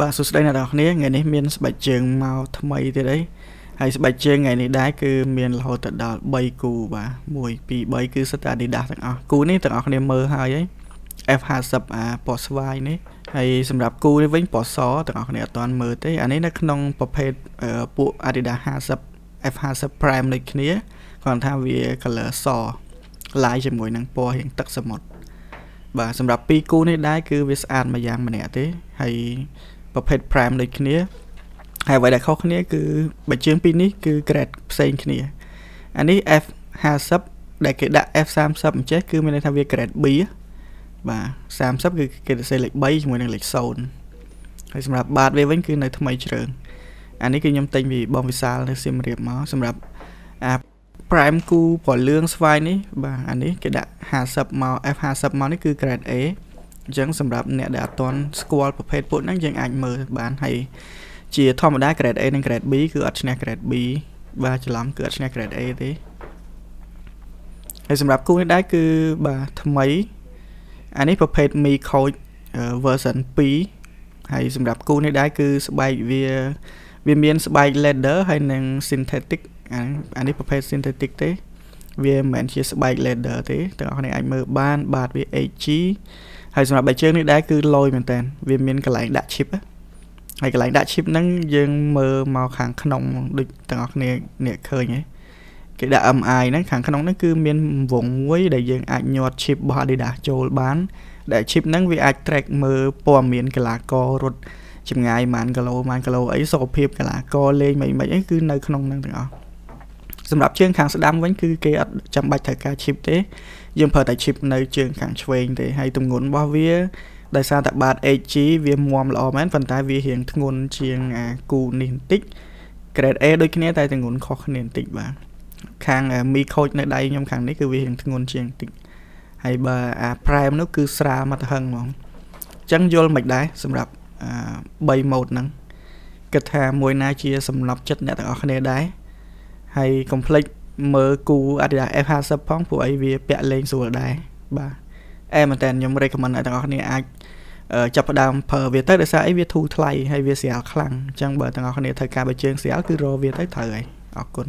បាទសួស្តីអ្នកនរគ្នាថ្ងៃនេះមានស្បែកជើងមកថ្មីទៀតអីហើយស្បែកជើងថ្ងៃនេះដែរគឺមានរហូតដល់3គូបាទ1 2 3គឺសិតតែ Adidas ទាំងអស់គូនេះទាំងអស់គ្នាមើលហើយអី F50 អាពណ៌ស្វាយនេះហើយសម្រាប់គូនេះវិញពណ៌សទាំងអស់គ្នាអត់ទាន់មើលទេអានេះនៅក្នុងប្រភេទពួក Adidas 50 F50 Prime ដូចគ្នាគាត់ថាវា color សឡាយជាមួយនឹងពណ៌រៀងទឹកសមុទ្របាទសម្រាប់ពីរគូនេះដែរគឺវាស្អាតមួយយ៉ាងម្នាក់ទេហើយប្រភេទ prime ដូចគ្នាហើយអ្វីដែលខុសគ្នា គឺបើជើងពីរនេះគឺ grade ផ្សេងគ្នាអានេះ F50 ដែលគេដាក់ F30 អញ្ចេះគឺមានន័យថាវា grade B បាទ30គឺគេសរសេរលេខ3ជាមួយនឹងលេខ0ហើយសម្រាប់បាតវាវិញគឺ នៅថ្មីជ្រើងអានេះគឺខ្ញុំទិញពីបងវិសាលនៅសៀមរាបមកសម្រាប់អា prime គូប្រលឿងស្វាយនេះបាទអានេះគេដាក់50មក F50 មកនេះគឺ grade A អញ្ចឹងសម្រាប់អ្នកដែលអត់ទាន់ស្គាល់ប្រភេទពុតហ្នឹងយើងអាចមើលបានហើយជាធម្មតា grade A និង grade B គឺអត់ឈ្នះ grade B បាទច្រឡំគឺអត់ឈ្នះ grade A ទេហើយសម្រាប់គូនេះដែរគឺបាទថ្មីអានេះប្រភេទ Mi Coach version 2ហើយសម្រាប់គូនេះដែរគឺស្បែកវាវាមានស្បែក leather ហើយនិង synthetic អានេះប្រភេទ synthetic ទេវាមិនមែនជាស្បែក leather ទេទាំងអស់គ្នាអាចមើលបាន បាទវា HG ហើយសម្រាប់បែកជើងនេះដែរគឺលយមែនតើវាមានកន្លែងដាក់ chip ហើយកន្លែងដាក់ chip ហ្នឹងយើងមើលមកខាងក្នុងដូចទាំងអស់គ្នាអ្នកឃើញហ៎គេដាក់ MI ហ្នឹងខាងក្នុងហ្នឹងគឺមានវងមួយដែលយើងអាចញាត់ chip របស់ Adidas ចូលបានដែល chip ហ្នឹងវាអាច track មើលព័ត៌មានកីឡាកររត់ចម្ងាយប៉ុន្មានគីឡូប៉ុន្មានគីឡូអីសុខភាពកីឡាករលេងមិនមិនអីគឺនៅក្នុងហ្នឹងទាំងអស់សម្រាប់ជើងខាងស្ដាំវិញគឺគេអត់ចាំបាច់ត្រូវការ chip ទេ យើងប្រើតែ chip នៅ ជើងខាងឆ្វេង ទេហើយទម្ងន់របស់វាដោយសារតែបាត 8G វាមាំល្អមែនប៉ុន្តែវារៀងធ្ងន់ជាងអាគូនេះបន្តិច grade A ដូចគ្នាតែទម្ងន់ខុសគ្នាបន្តិចបាទខាងមីខូចនៅដៃខ្ញុំខាង នេះគឺវារៀងធ្ងន់ជាងបន្តិចហើយបើអាប្រែមនោះគឺស្រាលមកទៅហឹងហ្មងអញ្ចឹងយល់មិនដែរសម្រាប់អា3ម៉ូតហ្នឹងគិតថាមួយ ណាជាសម្រាប់ចិត្តអ្នកទាំងអស់គ្នាដែរហើយកុំភ្លេចមើលគូ Adidas F50 ផងព្រោះអីវាពាក់លេងស្រួលដែរបាទអែមែនតើខ្ញុំ recommend ឲ្យទាំងអស់គ្នាអាចចាប់ផ្ដើមប្រើវាទៅដោយសារអីវាធូរថ្លៃហើយវាស្រាលខ្លាំងអញ្ចឹងបើទាំងអស់គ្នាធ្វើការបើជើងស្រាលគឺរកវាទៅត្រូវហើយអរគុណ